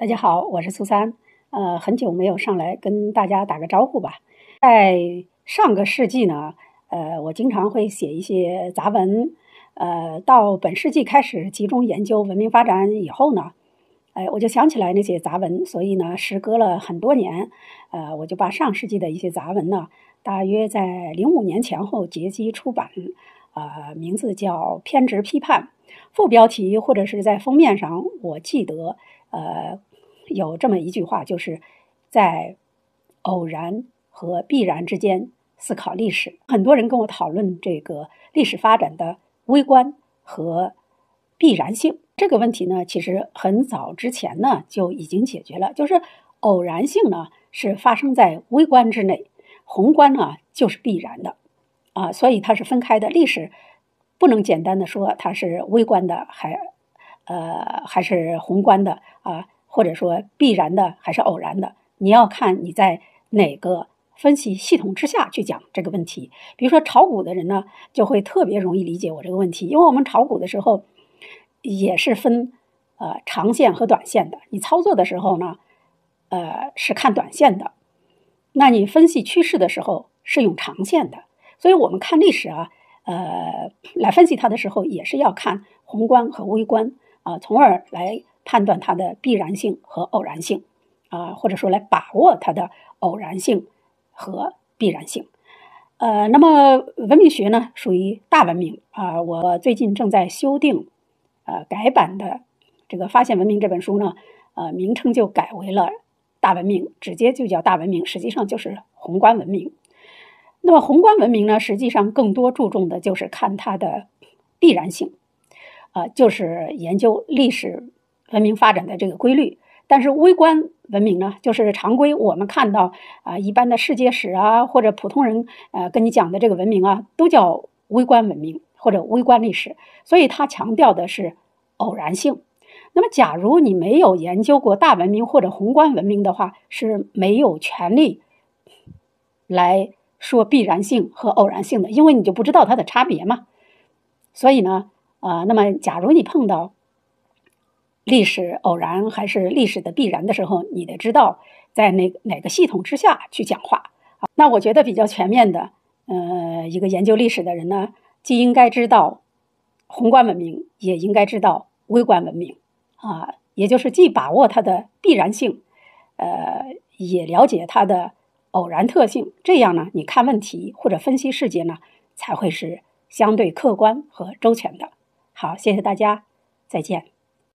大家好，我是苏三，呃，很久没有上来跟大家打个招呼吧。在上个世纪呢，呃，我经常会写一些杂文，呃，到本世纪开始集中研究文明发展以后呢，哎，我就想起来那些杂文，所以呢，时隔了很多年，呃，我就把上世纪的一些杂文呢，大约在零五年前后结集出版，呃，名字叫《偏执批判》，副标题或者是在封面上，我记得，呃。有这么一句话，就是在偶然和必然之间思考历史。很多人跟我讨论这个历史发展的微观和必然性这个问题呢，其实很早之前呢就已经解决了。就是偶然性呢是发生在微观之内，宏观呢就是必然的啊，所以它是分开的。历史不能简单的说它是微观的，还呃还是宏观的啊。或者说必然的还是偶然的，你要看你在哪个分析系统之下去讲这个问题。比如说炒股的人呢，就会特别容易理解我这个问题，因为我们炒股的时候，也是分，呃，长线和短线的。你操作的时候呢，呃，是看短线的，那你分析趋势的时候是用长线的。所以我们看历史啊，呃，来分析它的时候也是要看宏观和微观啊，从而来。判断它的必然性和偶然性，啊，或者说来把握它的偶然性和必然性，呃，那么文明学呢属于大文明啊。我最近正在修订，呃，改版的这个《发现文明》这本书呢，呃，名称就改为了《大文明》，直接就叫大文明。实际上就是宏观文明。那么宏观文明呢，实际上更多注重的就是看它的必然性，啊，就是研究历史。文明发展的这个规律，但是微观文明呢，就是常规我们看到啊，一般的世界史啊，或者普通人呃跟你讲的这个文明啊，都叫微观文明或者微观历史，所以它强调的是偶然性。那么，假如你没有研究过大文明或者宏观文明的话，是没有权利来说必然性和偶然性的，因为你就不知道它的差别嘛。所以呢，呃，那么假如你碰到，历史偶然还是历史的必然的时候，你得知道在哪个哪个系统之下去讲话啊。那我觉得比较全面的，呃，一个研究历史的人呢，既应该知道宏观文明，也应该知道微观文明啊，也就是既把握它的必然性，呃，也了解它的偶然特性。这样呢，你看问题或者分析世界呢，才会是相对客观和周全的。好，谢谢大家，再见。